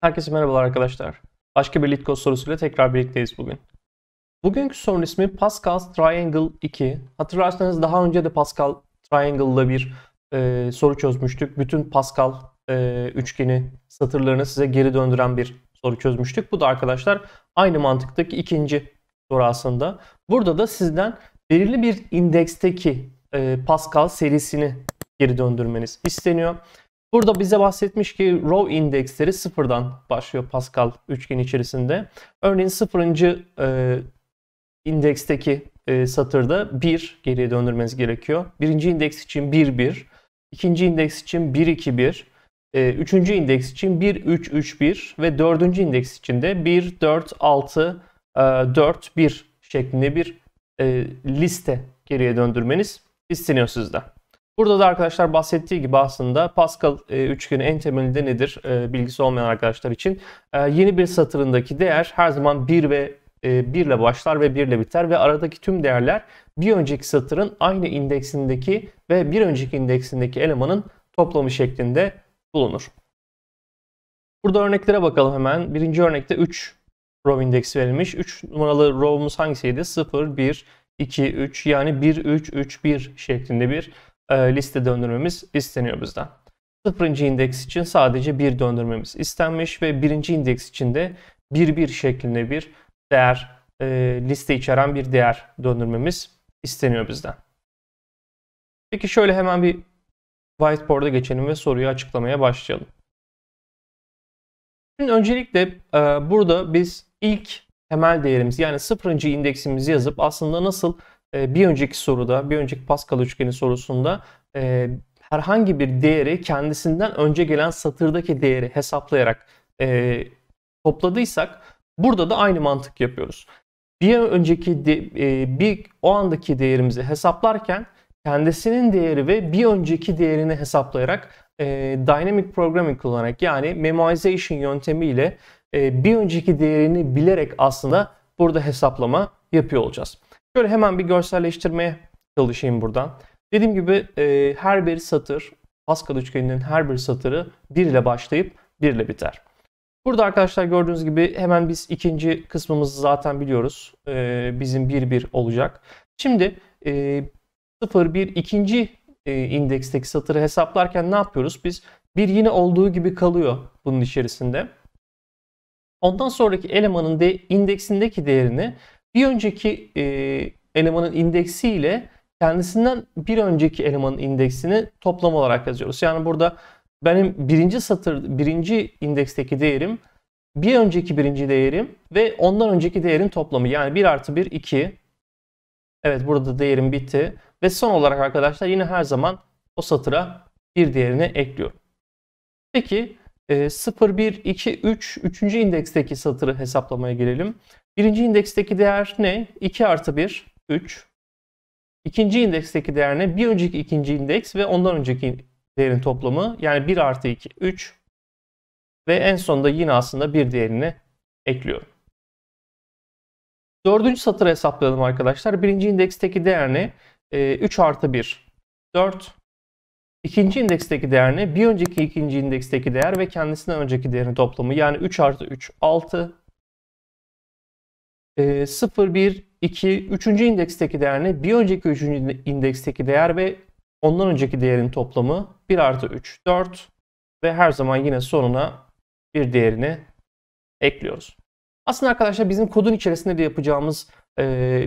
Herkese merhabalar arkadaşlar. Başka bir LeetCode sorusuyla tekrar birlikteyiz bugün. Bugünkü sorun ismi Pascal Triangle 2. Hatırlarsanız daha önce de Pascal Triangle'la bir e, soru çözmüştük. Bütün Pascal e, üçgeni satırlarını size geri döndüren bir soru çözmüştük. Bu da arkadaşlar aynı mantıktaki ikinci soru aslında. Burada da sizden belirli bir indeksteki e, Pascal serisini geri döndürmeniz isteniyor. Burada bize bahsetmiş ki row indeksleri sıfırdan başlıyor Pascal üçgen içerisinde. Örneğin sıfırıncı e, indeksteki e, satırda 1 geriye döndürmeniz gerekiyor. Birinci indeks için 1, 1. ikinci indeks için 1, 2, 1. E, üçüncü indeks için 1, 3, 3, 1. Ve dördüncü indeks için de 1, 4, 6, e, 4, 1 şeklinde bir e, liste geriye döndürmeniz isteniyor sizden. Burada da arkadaşlar bahsettiği gibi aslında Pascal e, üçgeni en temelinde nedir e, bilgisi olmayan arkadaşlar için e, yeni bir satırındaki değer her zaman 1 ve 1 e, ile başlar ve 1 ile biter ve aradaki tüm değerler bir önceki satırın aynı indeksindeki ve bir önceki indeksindeki elemanın toplamı şeklinde bulunur. Burada örneklere bakalım hemen. Birinci örnekte 3 row indeksi verilmiş. 3 numaralı row'umuz hangisiydi? 0, 1, 2, 3 yani 1, 3, 3, 1 şeklinde bir e, liste döndürmemiz isteniyor bizden. 0. indeks için sadece bir döndürmemiz istenmiş ve birinci indeks için de bir bir şeklinde bir değer e, liste içeren bir değer döndürmemiz isteniyor bizden. Peki şöyle hemen bir whiteboard'a geçelim ve soruyu açıklamaya başlayalım. Şimdi öncelikle e, burada biz ilk temel değerimiz yani 0. indeksimizi yazıp aslında nasıl ee, bir önceki soruda, bir önceki Pascal üçgeni sorusunda e, herhangi bir değeri kendisinden önce gelen satırdaki değeri hesaplayarak e, topladıysak burada da aynı mantık yapıyoruz. Bir önceki e, bir o andaki değerimizi hesaplarken kendisinin değeri ve bir önceki değerini hesaplayarak e, dynamic programming kullanarak yani memoization yöntemiyle e, bir önceki değerini bilerek aslında burada hesaplama yapıyor olacağız. Şöyle hemen bir görselleştirmeye çalışayım buradan. Dediğim gibi e, her bir satır, Pascal üçgeninin her bir satırı 1 ile başlayıp 1 ile biter. Burada arkadaşlar gördüğünüz gibi hemen biz ikinci kısmımızı zaten biliyoruz. E, bizim 1-1 olacak. Şimdi e, 0-1 ikinci e, indeksteki satırı hesaplarken ne yapıyoruz? Biz 1 yine olduğu gibi kalıyor bunun içerisinde. Ondan sonraki elemanın de indeksindeki değerini bir önceki e, elemanın indeksi ile kendisinden bir önceki elemanın indeksini toplam olarak yazıyoruz. Yani burada benim birinci satır, birinci indeksteki değerim bir önceki birinci değerim ve ondan önceki değerin toplamı. Yani 1 artı 1, 2. Evet burada değerim bitti. Ve son olarak arkadaşlar yine her zaman o satıra bir değerini ekliyorum. Peki e, 0, 1, 2, 3, 3. indeksteki satırı hesaplamaya gelelim. Birinci indeksteki değer ne? 2 artı 1, 3. İkinci indeksteki değer ne? Bir önceki ikinci indeks ve ondan önceki değerin toplamı. Yani 1 artı 2, 3. Ve en sonunda yine aslında bir değerini ekliyorum. Dördüncü satırı hesaplayalım arkadaşlar. Birinci indeksteki değer ne? E, ee, 3 artı 1, 4. İkinci indeksteki değer ne? Bir önceki ikinci indeksteki değer ve kendisinden önceki değerin toplamı. Yani 3 artı 3 6. E, 0, 1, 2. Üçüncü indeksteki değer ne? Bir önceki üçüncü indeksteki değer ve ondan önceki değerin toplamı 1 artı 3 4. Ve her zaman yine sonuna bir değerini ekliyoruz. Aslında arkadaşlar bizim kodun içerisinde de yapacağımız e,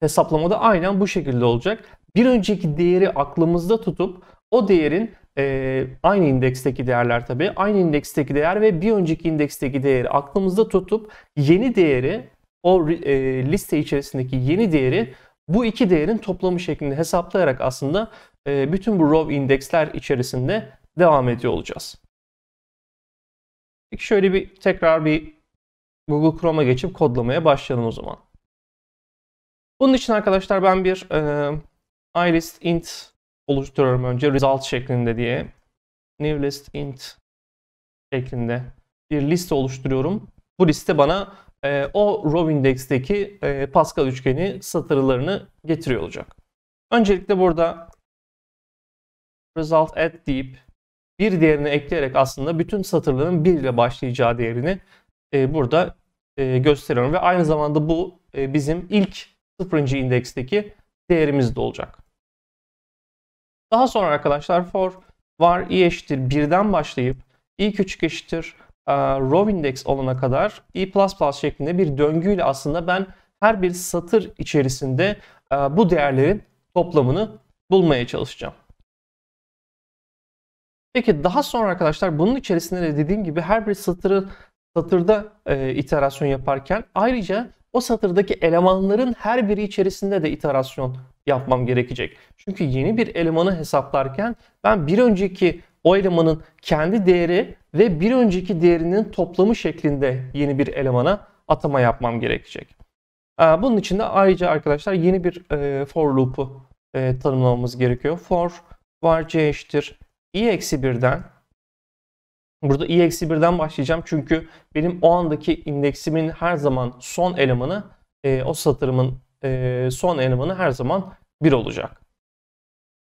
hesaplamada aynen bu şekilde olacak. Bir önceki değeri aklımızda tutup o değerin e, aynı indeksteki değerler tabii aynı indeksteki değer ve bir önceki indeksteki değeri aklımızda tutup yeni değeri o e, liste içerisindeki yeni değeri bu iki değerin toplamı şeklinde hesaplayarak aslında e, bütün bu row indeksler içerisinde devam ediyor olacağız. Peki şöyle bir tekrar bir Google Chrome'a geçip kodlamaya başlayalım o zaman. Bunun için arkadaşlar ben bir e, ilist int oluşturuyorum önce result şeklinde diye. New list int şeklinde bir liste oluşturuyorum. Bu liste bana e, o row index'teki e, Pascal üçgeni satırlarını getiriyor olacak. Öncelikle burada result add deyip bir değerini ekleyerek aslında bütün satırların bir ile başlayacağı değerini e, burada e, gösteriyorum. Ve aynı zamanda bu e, bizim ilk sıfırıncı indeksteki değerimiz de olacak. Daha sonra arkadaşlar for var i eşittir 1'den başlayıp i küçük eşittir row index olana kadar i++ şeklinde bir döngüyle aslında ben her bir satır içerisinde bu değerlerin toplamını bulmaya çalışacağım. Peki daha sonra arkadaşlar bunun içerisinde de dediğim gibi her bir satırı satırda e, iterasyon yaparken ayrıca o satırdaki elemanların her biri içerisinde de iterasyon yapmam gerekecek. Çünkü yeni bir elemanı hesaplarken ben bir önceki o elemanın kendi değeri ve bir önceki değerinin toplamı şeklinde yeni bir elemana atama yapmam gerekecek. Ee, bunun için de ayrıca arkadaşlar yeni bir e, for loop'u e, tanımlamamız gerekiyor. For var c eşittir i eksi 1'den Burada i e eksi 1'den başlayacağım çünkü benim o andaki indeksimin her zaman son elemanı e, o satırımın e, son elemanı her zaman 1 olacak.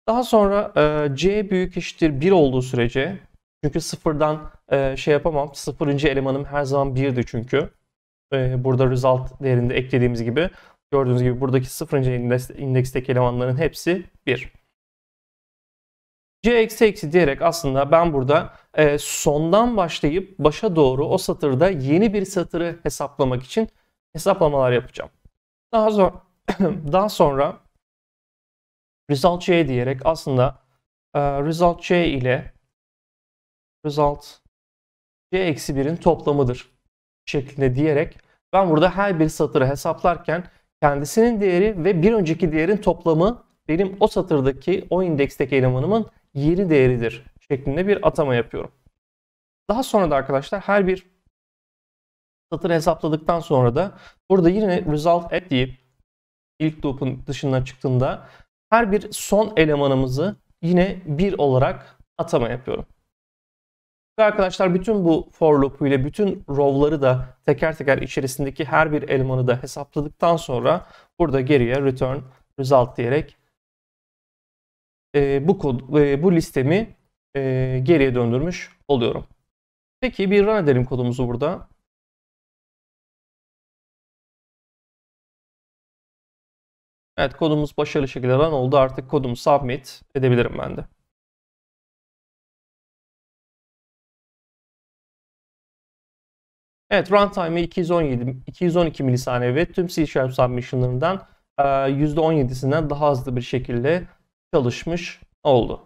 Daha sonra e, c büyük eşittir 1 olduğu sürece çünkü sıfırdan e, şey yapamam. Sıfırıncı elemanım her zaman 1'di çünkü. E, burada result değerinde eklediğimiz gibi gördüğünüz gibi buradaki sıfırıncı indeks, indeksteki elemanların hepsi 1. C eksi eksi diyerek aslında ben burada e, sondan başlayıp başa doğru o satırda yeni bir satırı hesaplamak için hesaplamalar yapacağım. Daha sonra daha sonra result C diyerek aslında e, result C ile result C eksi birin toplamıdır şeklinde diyerek ben burada her bir satırı hesaplarken kendisinin değeri ve bir önceki değerin toplamı benim o satırdaki o indeksteki elemanımın yeni değeridir şeklinde bir atama yapıyorum. Daha sonra da arkadaşlar her bir satır hesapladıktan sonra da burada yine result at deyip ilk loop'un dışına çıktığında her bir son elemanımızı yine 1 olarak atama yapıyorum. Ve arkadaşlar bütün bu for loop'u ile bütün row'ları da teker teker içerisindeki her bir elemanı da hesapladıktan sonra burada geriye return result diyerek e, bu kod, e, bu listemi e, geriye döndürmüş oluyorum. Peki bir run edelim kodumuzu burada. Evet kodumuz başarılı şekilde run oldu. Artık kodumu submit edebilirim ben de. Evet runtime 217, 212 milisaniye ve tüm C Sharp submission'larından %17'sinden e, daha hızlı bir şekilde çalışmış oldu.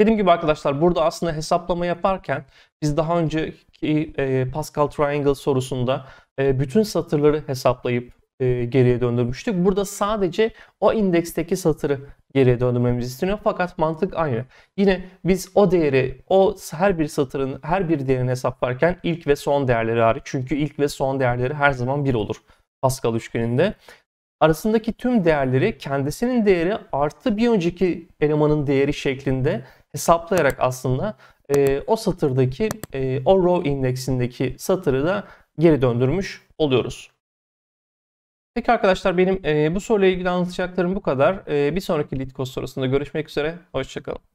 Dediğim gibi arkadaşlar burada aslında hesaplama yaparken biz daha önceki e, Pascal Triangle sorusunda e, bütün satırları hesaplayıp e, geriye döndürmüştük. Burada sadece o indeksteki satırı geriye döndürmemiz isteniyor fakat mantık aynı. Yine biz o değeri, o her bir satırın, her bir değerini hesaplarken ilk ve son değerleri hariç. Çünkü ilk ve son değerleri her zaman bir olur Pascal üçgeninde arasındaki tüm değerleri kendisinin değeri artı bir önceki elemanın değeri şeklinde hesaplayarak aslında e, o satırdaki e, o row indeksindeki satırı da geri döndürmüş oluyoruz. Peki arkadaşlar benim e, bu soruyla ilgili anlatacaklarım bu kadar. E, bir sonraki Litkos sorusunda görüşmek üzere. Hoşçakalın.